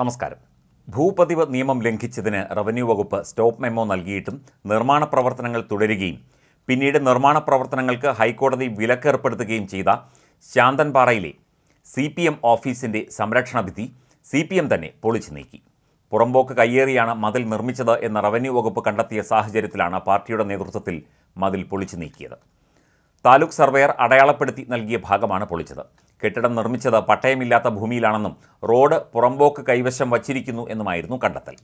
നമസ്കാരം ഭൂപതിവ് നിയമം ലംഘിച്ചതിന് റവന്യൂ വകുപ്പ് സ്റ്റോപ്പ് മെമ്മോ നൽകിയിട്ടും നിർമ്മാണ പ്രവർത്തനങ്ങൾ തുടരുകയും പിന്നീട് നിർമ്മാണ പ്രവർത്തനങ്ങൾക്ക് ഹൈക്കോടതി വിലക്കേർപ്പെടുത്തുകയും ചെയ്ത ശാന്തൻപാറയിലെ സി പി എം ഓഫീസിൻ്റെ സംരക്ഷണ സി പി എം തന്നെ പൊളിച്ചു നീക്കി പുറമ്പോക്ക് കയ്യേറിയാണ് മതിൽ നിർമ്മിച്ചത് എന്ന റവന്യൂ വകുപ്പ് കണ്ടെത്തിയ സാഹചര്യത്തിലാണ് പാർട്ടിയുടെ നേതൃത്വത്തിൽ മതിൽ പൊളിച്ചു നീക്കിയത് താലൂക്ക് സർവേയർ അടയാളപ്പെടുത്തി നൽകിയ ഭാഗമാണ് പൊളിച്ചത് കെട്ടിടം നിർമ്മിച്ചത് പട്ടയമില്ലാത്ത ഭൂമിയിലാണെന്നും റോഡ് പുറമ്പോക്ക് കൈവശം വച്ചിരിക്കുന്നു എന്നുമായിരുന്നു കണ്ടെത്തൽ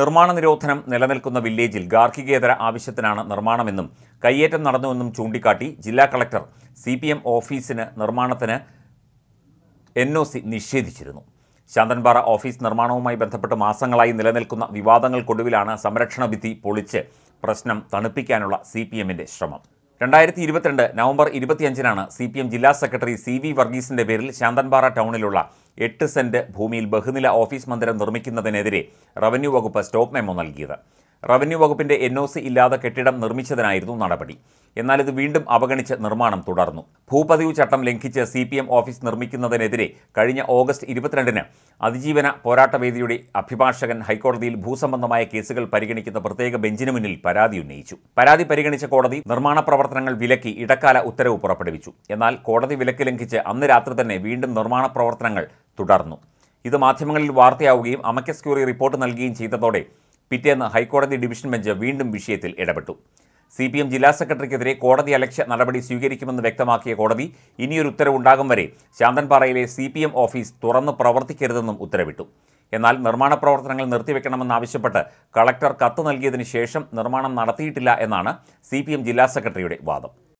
നിർമ്മാണ നിരോധനം നിലനിൽക്കുന്ന വില്ലേജിൽ ഗാർഹികേതര ആവശ്യത്തിനാണ് നിർമ്മാണമെന്നും കയ്യേറ്റം നടന്നുവെന്നും ചൂണ്ടിക്കാട്ടി ജില്ലാ കളക്ടർ സി പി എം ഓഫീസിന് നിർമ്മാണത്തിന് എൻ ഒ സി നിഷേധിച്ചിരുന്നു ശാന്തൻപാറ ഓഫീസ് നിർമ്മാണവുമായി ബന്ധപ്പെട്ട് മാസങ്ങളായി നിലനിൽക്കുന്ന വിവാദങ്ങൾക്കൊടുവിലാണ് സംരക്ഷണ വിധി പൊളിച്ച് പ്രശ്നം തണുപ്പിക്കാനുള്ള സി ശ്രമം രണ്ടായിരത്തി ഇരുപത്തിരണ്ട് നവംബർ ഇരുപത്തിയഞ്ചിനാണ് സി പി എം ജില്ലാ സെക്രട്ടറി സി വി വർഗീസിന്റെ പേരിൽ ശാന്തൻപാറ ടൗണിലുള്ള എട്ട് സെന്റ് ഭൂമിയിൽ ബഹുനില ഓഫീസ് മന്ദിരം നിർമ്മിക്കുന്നതിനെതിരെ റവന്യൂ വകുപ്പ് സ്റ്റോപ്പ് മെമ്മോ നൽകിയത് റവന്യൂ വകുപ്പിന്റെ എൻ ഒ സി ഇല്ലാതെ കെട്ടിടം നിർമ്മിച്ചതിനായിരുന്നു നടപടി എന്നാൽ ഇത് വീണ്ടും അവഗണിച്ച് നിർമ്മാണം തുടർന്നു ഭൂപതിവ് ചട്ടം ലംഘിച്ച് സി പി എം ഓഫീസ് നിർമ്മിക്കുന്നതിനെതിരെ കഴിഞ്ഞ ഓഗസ്റ്റ് ഇരുപത്തിരണ്ടിന് അതിജീവന പോരാട്ടവേദിയുടെ അഭിഭാഷകൻ ഹൈക്കോടതിയിൽ ഭൂസംബന്ധമായ കേസുകൾ പരിഗണിക്കുന്ന പ്രത്യേക ബെഞ്ചിന് മുന്നിൽ പരാതി ഉന്നയിച്ചു പരാതി പരിഗണിച്ച കോടതി നിർമ്മാണ പ്രവർത്തനങ്ങൾ വിലക്കി ഇടക്കാല ഉത്തരവ് പുറപ്പെടുവിച്ചു എന്നാൽ കോടതി വിലക്ക് ലംഘിച്ച് അന്ന് രാത്രി തന്നെ വീണ്ടും നിർമ്മാണ പ്രവർത്തനങ്ങൾ തുടർന്നു ഇത് മാധ്യമങ്ങളിൽ വാർത്തയാവുകയും അമക്കസ് ക്യൂറി റിപ്പോർട്ട് നൽകുകയും ചെയ്തതോടെ പിറ്റേന്ന് ഹൈക്കോടതി ഡിവിഷൻ ബെഞ്ച് വീണ്ടും വിഷയത്തിൽ ഇടപെട്ടു സി പി എം ജില്ലാ സെക്രട്ടറിക്കെതിരെ കോടതി അലക്ഷ്യ നടപടി സ്വീകരിക്കുമെന്ന് വ്യക്തമാക്കിയ കോടതി ഇനിയൊരു ഉത്തരവുണ്ടാകും വരെ ശാന്തൻപാറയിലെ സി പി എം ഓഫീസ് തുറന്ന് പ്രവർത്തിക്കരുതെന്നും ഉത്തരവിട്ടു എന്നാൽ നിർമ്മാണ പ്രവർത്തനങ്ങൾ നിർത്തിവെക്കണമെന്നാവശ്യപ്പെട്ട് കളക്ടർ കത്ത് നൽകിയതിന് ശേഷം നിർമ്മാണം നടത്തിയിട്ടില്ല എന്നാണ് സി ജില്ലാ സെക്രട്ടറിയുടെ വാദം